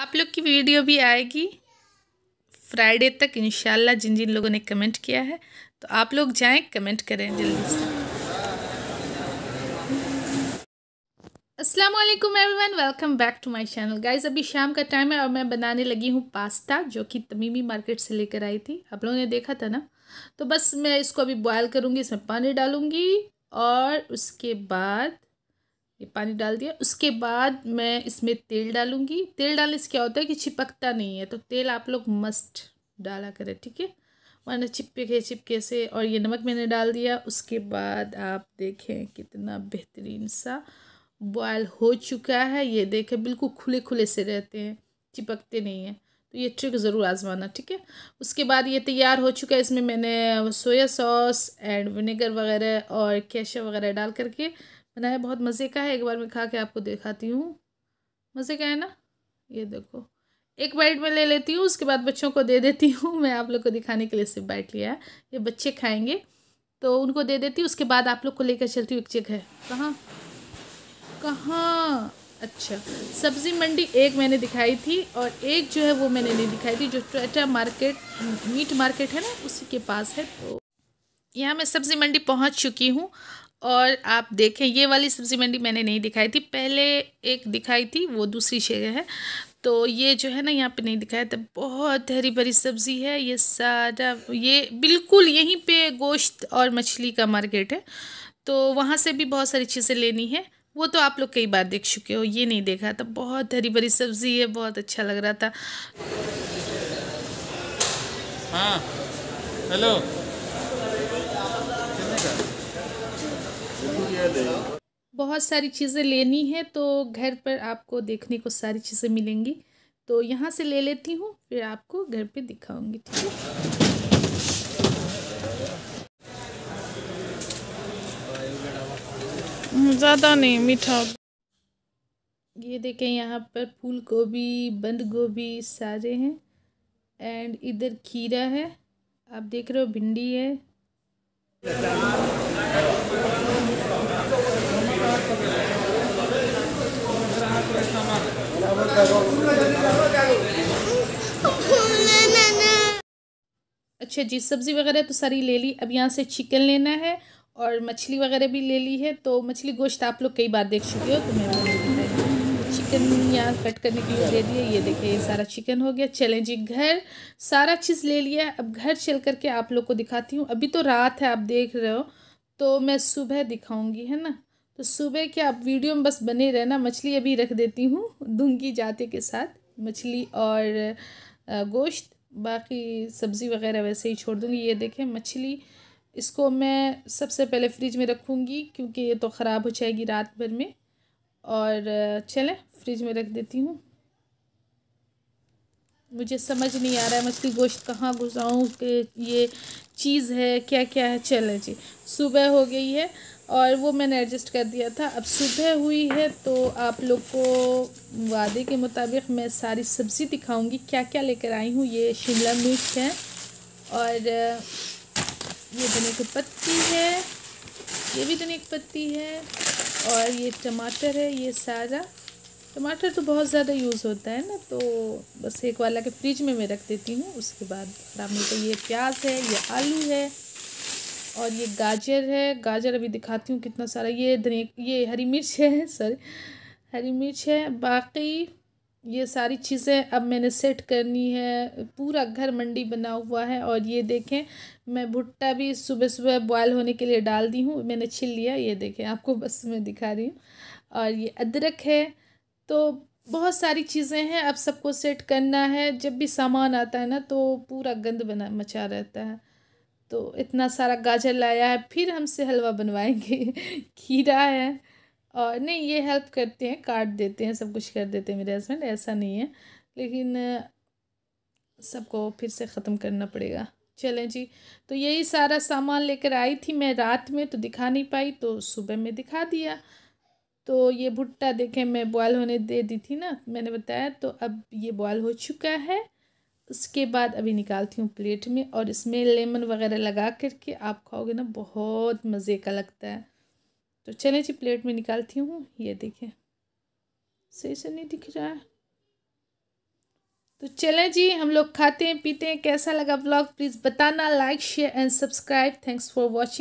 आप लोग की वीडियो भी आएगी फ्राइडे तक इनशाला जिन जिन लोगों ने कमेंट किया है तो आप लोग जाएं कमेंट करें जल्दी से असलम everyone welcome back to my channel guys अभी शाम का टाइम है और मैं बनाने लगी हूँ पास्ता जो कि तमीमी मार्केट से लेकर आई थी आप लोगों ने देखा था ना तो बस मैं इसको अभी बॉयल करूँगी इसमें पानी डालूँगी और उसके बाद ये पानी डाल दिया उसके बाद मैं इसमें तेल डालूंगी तेल डालने से क्या होता है कि चिपकता नहीं है तो तेल आप लोग मस्ट डाला करें ठीक है वरना चिपके के चिपके से और ये नमक मैंने डाल दिया उसके बाद आप देखें कितना बेहतरीन सा बॉयल हो चुका है ये देखें बिल्कुल खुले खुले से रहते हैं चिपकते नहीं हैं तो ये ट्रिक ज़रूर आजमाना ठीक है उसके बाद ये तैयार हो चुका है इसमें मैंने सोया सॉस एंड विनेगर वगैरह और कैशा वगैरह डाल करके बनाया बहुत मज़े का है एक बार मैं खा के आपको दिखाती हूँ मज़े का है ना ये देखो एक बाइट में ले लेती हूँ उसके बाद बच्चों को दे देती हूँ मैं आप लोग को दिखाने के लिए सिर्फ बाइट लिया ये बच्चे खाएंगे तो उनको दे देती हूँ उसके बाद आप लोग को लेकर चलती हूँ एक जगह कहाँ कहाँ अच्छा सब्ज़ी मंडी एक मैंने दिखाई थी और एक जो है वो मैंने नहीं दिखाई थी जो टाटा मार्केट मीट मार्केट है ना उसी के पास है तो यहाँ मैं सब्ज़ी मंडी पहुँच चुकी हूँ और आप देखें ये वाली सब्जी मंडी मैंने नहीं दिखाई थी पहले एक दिखाई थी वो दूसरी जगह है तो ये जो है ना यहाँ पे नहीं दिखाया तो बहुत हरी भरी सब्ज़ी है ये सारा ये बिल्कुल यहीं पे गोश्त और मछली का मार्केट है तो वहाँ से भी बहुत सारी चीज़ें लेनी है वो तो आप लोग कई बार देख चुके हो ये नहीं देखा था बहुत हरी भरी सब्ज़ी है बहुत अच्छा लग रहा था हाँ हेलो बहुत सारी चीज़ें लेनी है तो घर पर आपको देखने को सारी चीज़ें मिलेंगी तो यहाँ से ले लेती हूँ फिर आपको घर पे दिखाऊंगी ठीक है हम्म, ज़्यादा नहीं मीठा ये देखें यहाँ पर फूल गोभी बंद गोभी सारे हैं एंड इधर खीरा है आप देख रहे हो भिंडी है अच्छा जी सब्ज़ी वगैरह तो सारी ले ली अब यहाँ से चिकन लेना है और मछली वगैरह भी ले ली है तो मछली गोश्त आप लोग कई बार देख चुके हो तो मैं चिकन यहाँ कट करने के लिए ले लिया ये देखिए ये सारा चिकन हो गया चलें जी घर सारा चीज़ ले लिया अब घर चल करके आप लोग को दिखाती हूँ अभी तो रात है आप देख रहे हो तो मैं सुबह दिखाऊँगी है ना तो सुबह के आप वीडियो में बस बने रहना मछली अभी रख देती हूँ दूंगी जाते के साथ मछली और गोश्त बाकी सब्ज़ी वगैरह वैसे ही छोड़ दूँगी ये देखें मछली इसको मैं सबसे पहले फ्रिज में रखूँगी क्योंकि ये तो ख़राब हो जाएगी रात भर में और चलें फ्रिज में रख देती हूँ मुझे समझ नहीं आ रहा है मछली गोश्त कहाँ घुसाऊँ ये चीज़ है क्या क्या है चलें जी सुबह हो गई है और वो मैंने एडजस्ट कर दिया था अब सुबह हुई है तो आप लोग को वादे के मुताबिक मैं सारी सब्ज़ी दिखाऊंगी क्या क्या लेकर आई हूँ ये शिमला मिर्च है और ये धनिया की पत्ती है ये भी धनिया की पत्ती है और ये टमाटर है ये सारा टमाटर तो बहुत ज़्यादा यूज़ होता है ना तो बस एक वाला के फ्रिज में मैं रख देती हूँ उसके बाद ख़राब तो ये प्याज है ये आलू है और ये गाजर है गाजर अभी दिखाती हूँ कितना सारा ये धने ये हरी मिर्च है सॉरी हरी मिर्च है बाकी ये सारी चीज़ें अब मैंने सेट करनी है पूरा घर मंडी बना हुआ है और ये देखें मैं भुट्टा भी सुबह सुबह बॉयल होने के लिए डाल दी हूँ मैंने छिल लिया ये देखें आपको बस मैं दिखा रही हूँ और ये अदरक है तो बहुत सारी चीज़ें हैं अब सबको सेट करना है जब भी सामान आता है ना तो पूरा गंद बना मचा रहता है तो इतना सारा गाजर लाया है फिर हमसे हलवा बनवाएंगे खीरा है और नहीं ये हेल्प करते हैं काट देते हैं सब कुछ कर देते हैं मेरे हस्बैंड ऐसा नहीं है लेकिन सबको फिर से ख़त्म करना पड़ेगा चलें जी तो यही सारा सामान लेकर आई थी मैं रात में तो दिखा नहीं पाई तो सुबह में दिखा दिया तो ये भुट्टा देखें मैं बॉयल होने दे दी थी ना मैंने बताया तो अब ये बॉयल हो चुका है उसके बाद अभी निकालती हूँ प्लेट में और इसमें लेमन वगैरह लगा करके आप खाओगे ना बहुत मज़े का लगता है तो चले जी प्लेट में निकालती हूँ ये देखें सही से नहीं दिख रहा है तो चलें जी हम लोग खाते हैं पीते हैं कैसा लगा ब्लॉग प्लीज़ बताना like share and subscribe thanks for watching